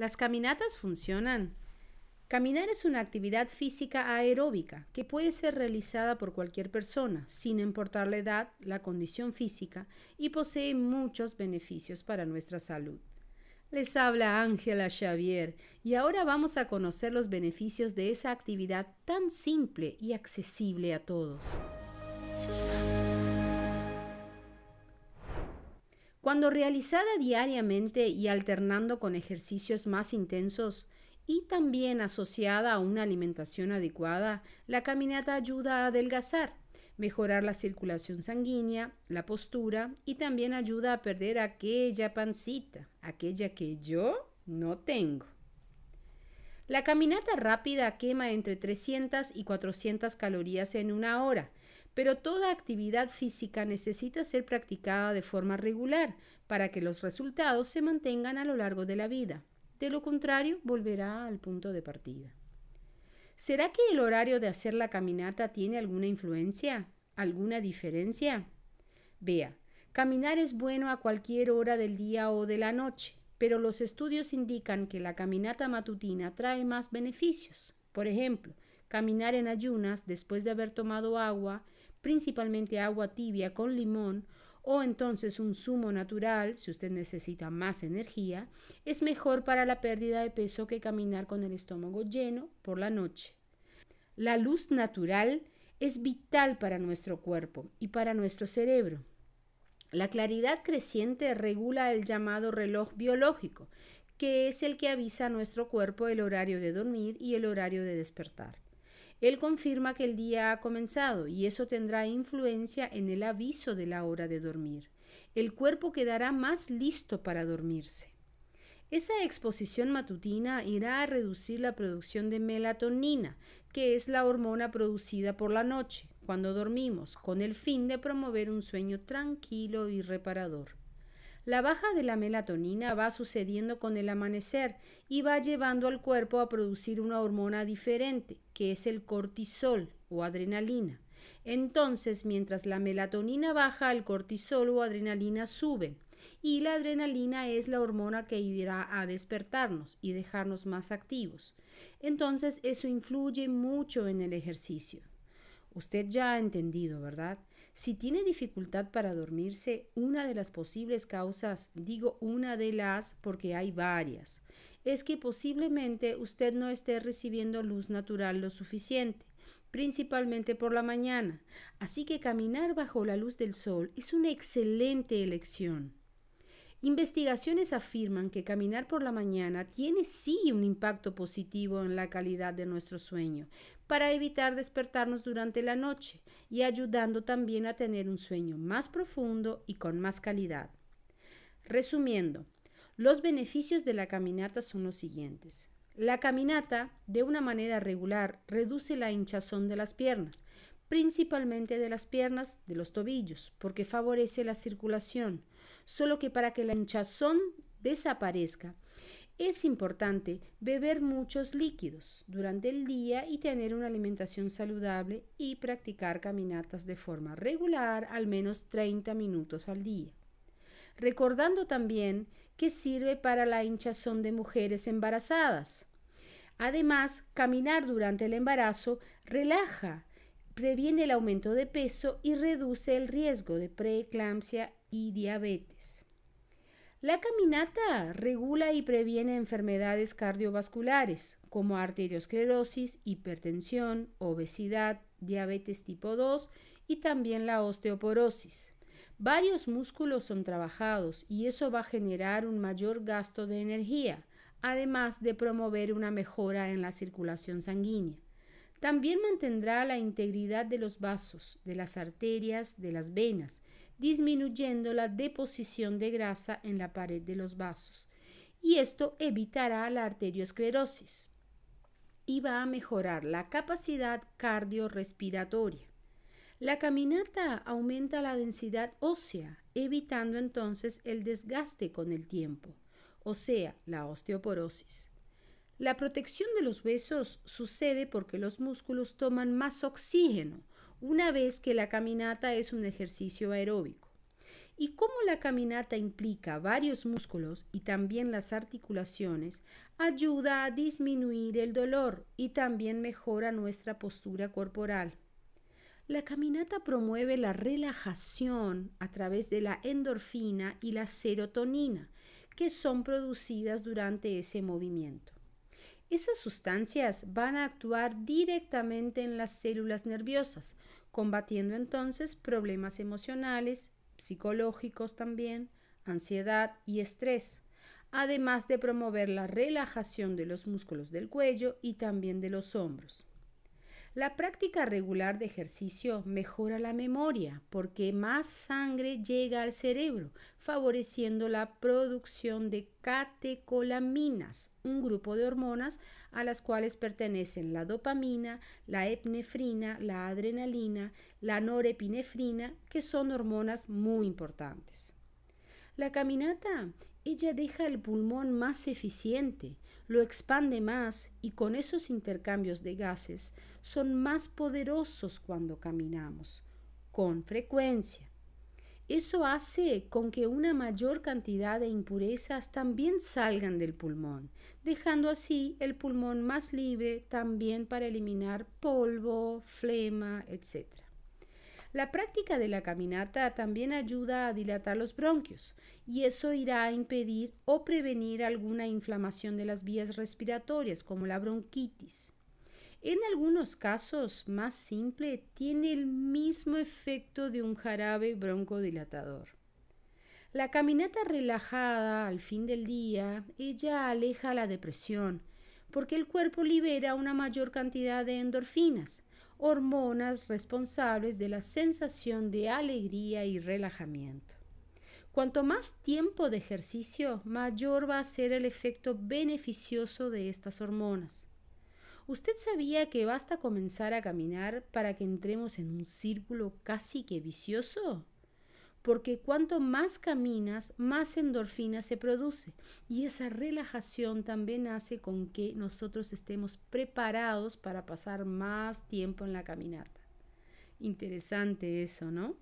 Las caminatas funcionan. Caminar es una actividad física aeróbica que puede ser realizada por cualquier persona, sin importar la edad, la condición física, y posee muchos beneficios para nuestra salud. Les habla Ángela Xavier y ahora vamos a conocer los beneficios de esa actividad tan simple y accesible a todos. Cuando realizada diariamente y alternando con ejercicios más intensos y también asociada a una alimentación adecuada, la caminata ayuda a adelgazar, mejorar la circulación sanguínea, la postura y también ayuda a perder aquella pancita, aquella que yo no tengo. La caminata rápida quema entre 300 y 400 calorías en una hora pero toda actividad física necesita ser practicada de forma regular para que los resultados se mantengan a lo largo de la vida. De lo contrario, volverá al punto de partida. ¿Será que el horario de hacer la caminata tiene alguna influencia? ¿Alguna diferencia? Vea, caminar es bueno a cualquier hora del día o de la noche, pero los estudios indican que la caminata matutina trae más beneficios. Por ejemplo, caminar en ayunas después de haber tomado agua principalmente agua tibia con limón o entonces un zumo natural, si usted necesita más energía, es mejor para la pérdida de peso que caminar con el estómago lleno por la noche. La luz natural es vital para nuestro cuerpo y para nuestro cerebro. La claridad creciente regula el llamado reloj biológico, que es el que avisa a nuestro cuerpo el horario de dormir y el horario de despertar. Él confirma que el día ha comenzado y eso tendrá influencia en el aviso de la hora de dormir. El cuerpo quedará más listo para dormirse. Esa exposición matutina irá a reducir la producción de melatonina, que es la hormona producida por la noche, cuando dormimos, con el fin de promover un sueño tranquilo y reparador. La baja de la melatonina va sucediendo con el amanecer y va llevando al cuerpo a producir una hormona diferente, que es el cortisol o adrenalina. Entonces, mientras la melatonina baja, el cortisol o adrenalina sube. Y la adrenalina es la hormona que irá a despertarnos y dejarnos más activos. Entonces, eso influye mucho en el ejercicio. Usted ya ha entendido, ¿verdad? Si tiene dificultad para dormirse, una de las posibles causas, digo una de las porque hay varias, es que posiblemente usted no esté recibiendo luz natural lo suficiente principalmente por la mañana, así que caminar bajo la luz del sol es una excelente elección. Investigaciones afirman que caminar por la mañana tiene sí un impacto positivo en la calidad de nuestro sueño, para evitar despertarnos durante la noche y ayudando también a tener un sueño más profundo y con más calidad. Resumiendo, los beneficios de la caminata son los siguientes. La caminata, de una manera regular, reduce la hinchazón de las piernas, principalmente de las piernas de los tobillos, porque favorece la circulación solo que para que la hinchazón desaparezca. Es importante beber muchos líquidos durante el día y tener una alimentación saludable y practicar caminatas de forma regular al menos 30 minutos al día. Recordando también que sirve para la hinchazón de mujeres embarazadas. Además, caminar durante el embarazo relaja, previene el aumento de peso y reduce el riesgo de preeclampsia y diabetes. La caminata regula y previene enfermedades cardiovasculares como arteriosclerosis, hipertensión, obesidad, diabetes tipo 2 y también la osteoporosis. Varios músculos son trabajados y eso va a generar un mayor gasto de energía, además de promover una mejora en la circulación sanguínea. También mantendrá la integridad de los vasos, de las arterias, de las venas, disminuyendo la deposición de grasa en la pared de los vasos y esto evitará la arteriosclerosis y va a mejorar la capacidad cardiorrespiratoria. La caminata aumenta la densidad ósea, evitando entonces el desgaste con el tiempo, o sea, la osteoporosis. La protección de los besos sucede porque los músculos toman más oxígeno, una vez que la caminata es un ejercicio aeróbico. Y como la caminata implica varios músculos y también las articulaciones, ayuda a disminuir el dolor y también mejora nuestra postura corporal. La caminata promueve la relajación a través de la endorfina y la serotonina que son producidas durante ese movimiento. Esas sustancias van a actuar directamente en las células nerviosas, combatiendo entonces problemas emocionales, psicológicos también, ansiedad y estrés, además de promover la relajación de los músculos del cuello y también de los hombros. La práctica regular de ejercicio mejora la memoria porque más sangre llega al cerebro, favoreciendo la producción de catecolaminas, un grupo de hormonas a las cuales pertenecen la dopamina, la epinefrina, la adrenalina, la norepinefrina, que son hormonas muy importantes. La caminata, ella deja el pulmón más eficiente, lo expande más y con esos intercambios de gases son más poderosos cuando caminamos, con frecuencia eso hace con que una mayor cantidad de impurezas también salgan del pulmón, dejando así el pulmón más libre también para eliminar polvo, flema, etc. La práctica de la caminata también ayuda a dilatar los bronquios y eso irá a impedir o prevenir alguna inflamación de las vías respiratorias como la bronquitis. En algunos casos más simple, tiene el mismo efecto de un jarabe broncodilatador. La caminata relajada al fin del día, ella aleja la depresión, porque el cuerpo libera una mayor cantidad de endorfinas, hormonas responsables de la sensación de alegría y relajamiento. Cuanto más tiempo de ejercicio, mayor va a ser el efecto beneficioso de estas hormonas. ¿Usted sabía que basta comenzar a caminar para que entremos en un círculo casi que vicioso? Porque cuanto más caminas, más endorfina se produce y esa relajación también hace con que nosotros estemos preparados para pasar más tiempo en la caminata. Interesante eso, ¿no?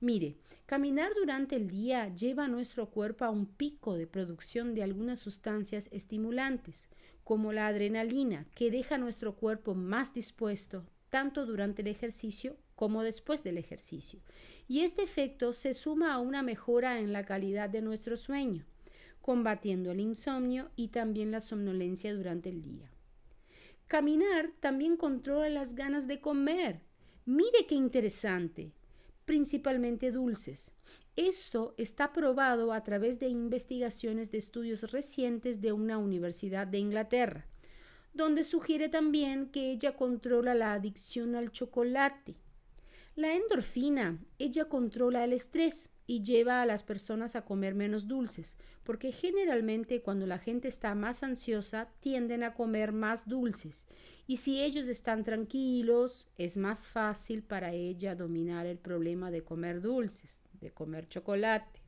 Mire, caminar durante el día lleva a nuestro cuerpo a un pico de producción de algunas sustancias estimulantes, como la adrenalina, que deja nuestro cuerpo más dispuesto, tanto durante el ejercicio como después del ejercicio. Y este efecto se suma a una mejora en la calidad de nuestro sueño, combatiendo el insomnio y también la somnolencia durante el día. Caminar también controla las ganas de comer. Mire qué interesante, principalmente dulces. Esto está probado a través de investigaciones de estudios recientes de una universidad de Inglaterra, donde sugiere también que ella controla la adicción al chocolate. La endorfina, ella controla el estrés y lleva a las personas a comer menos dulces, porque generalmente cuando la gente está más ansiosa tienden a comer más dulces, y si ellos están tranquilos es más fácil para ella dominar el problema de comer dulces de comer chocolate.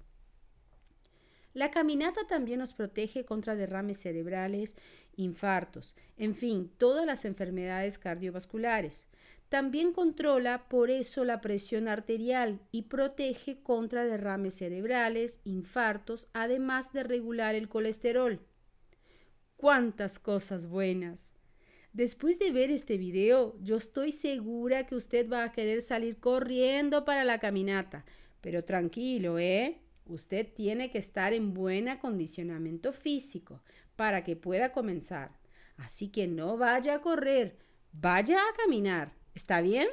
La caminata también nos protege contra derrames cerebrales, infartos, en fin, todas las enfermedades cardiovasculares. También controla por eso la presión arterial y protege contra derrames cerebrales, infartos, además de regular el colesterol. ¡Cuántas cosas buenas! Después de ver este video, yo estoy segura que usted va a querer salir corriendo para la caminata, pero tranquilo, ¿eh? Usted tiene que estar en buen acondicionamiento físico para que pueda comenzar. Así que no vaya a correr, vaya a caminar. ¿Está bien?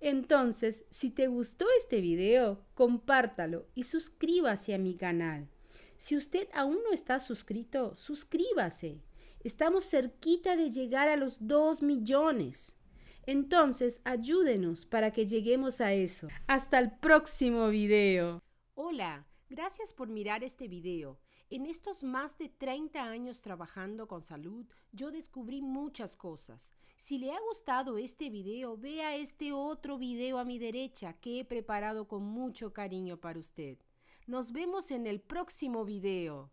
Entonces, si te gustó este video, compártalo y suscríbase a mi canal. Si usted aún no está suscrito, suscríbase. Estamos cerquita de llegar a los 2 millones. Entonces, ayúdenos para que lleguemos a eso. Hasta el próximo video. Hola, gracias por mirar este video. En estos más de 30 años trabajando con salud, yo descubrí muchas cosas. Si le ha gustado este video, vea este otro video a mi derecha que he preparado con mucho cariño para usted. Nos vemos en el próximo video.